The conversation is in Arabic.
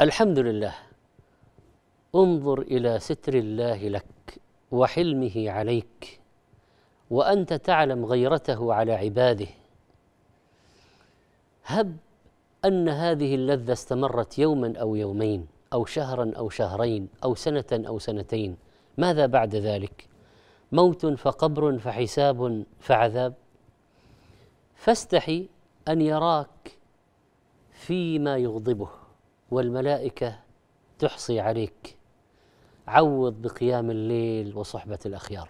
الحمد لله انظر الى ستر الله لك وحلمه عليك وانت تعلم غيرته على عباده هب ان هذه اللذه استمرت يوما او يومين او شهرا او شهرين او سنه او سنتين ماذا بعد ذلك موت فقبر فحساب فعذاب فاستحي ان يراك فيما يغضبه والملائكة تحصي عليك عوض بقيام الليل وصحبة الأخيار